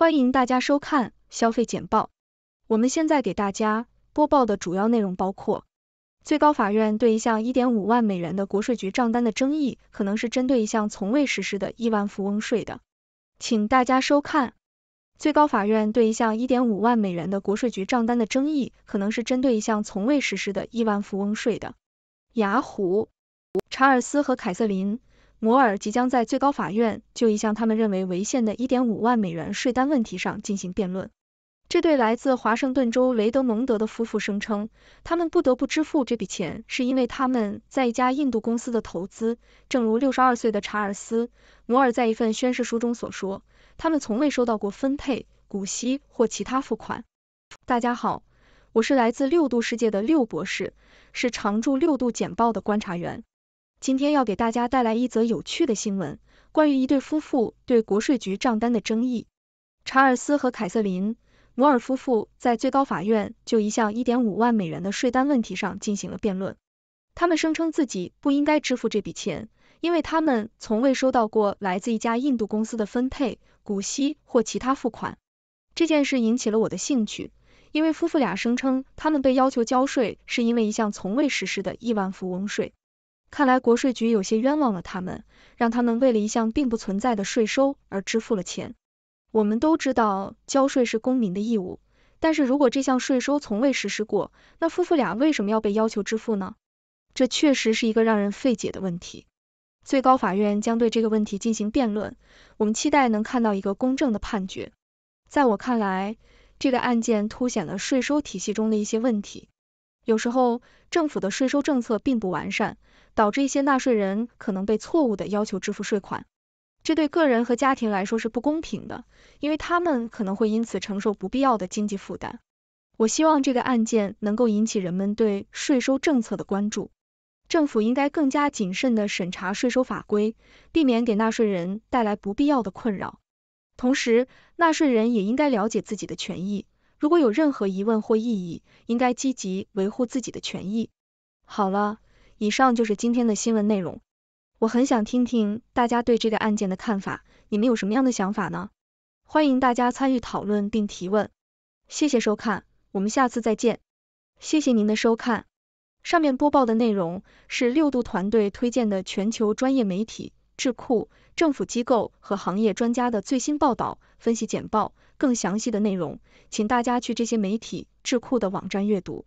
欢迎大家收看消费简报。我们现在给大家播报的主要内容包括：最高法院对一项1.5万美元的国税局账单的争议，可能是针对一项从未实施的亿万富翁税的。请大家收看。最高法院对一项1.5万美元的国税局账单的争议，可能是针对一项从未实施的亿万富翁税的。雅虎，查尔斯和凯瑟琳。摩尔即将在最高法院就一项他们认为违宪的1.5万美元税单问题上进行辩论。这对来自华盛顿州雷德蒙德的夫妇声称，他们不得不支付这笔钱是因为他们在一家印度公司的投资。正如62岁的查尔斯·摩尔在一份宣誓书中所说，他们从未收到过分配、股息或其他付款。大家好，我是来自六度世界的六博士，是常驻六度简报的观察员。今天要给大家带来一则有趣的新闻，关于一对夫妇对国税局账单的争议。查尔斯和凯瑟琳·摩尔夫妇在最高法院就一项1.5万美元的税单问题上进行了辩论。他们声称自己不应该支付这笔钱，因为他们从未收到过来自一家印度公司的分配、股息或其他付款。这件事引起了我的兴趣，因为夫妇俩声称他们被要求交税是因为一项从未实施的亿万富翁税。看来国税局有些冤枉了他们，让他们为了一项并不存在的税收而支付了钱。我们都知道交税是公民的义务，但是如果这项税收从未实施过，那夫妇俩为什么要被要求支付呢？这确实是一个让人费解的问题。最高法院将对这个问题进行辩论，我们期待能看到一个公正的判决。在我看来，这个案件凸显了税收体系中的一些问题，有时候政府的税收政策并不完善。导致一些纳税人可能被错误的要求支付税款，这对个人和家庭来说是不公平的，因为他们可能会因此承受不必要的经济负担。我希望这个案件能够引起人们对税收政策的关注，政府应该更加谨慎地审查税收法规，避免给纳税人带来不必要的困扰。同时，纳税人也应该了解自己的权益，如果有任何疑问或异议，应该积极维护自己的权益。好了。以上就是今天的新闻内容。我很想听听大家对这个案件的看法，你们有什么样的想法呢？欢迎大家参与讨论并提问。谢谢收看，我们下次再见。谢谢您的收看。上面播报的内容是六度团队推荐的全球专业媒体、智库、政府机构和行业专家的最新报道、分析简报。更详细的内容，请大家去这些媒体、智库的网站阅读。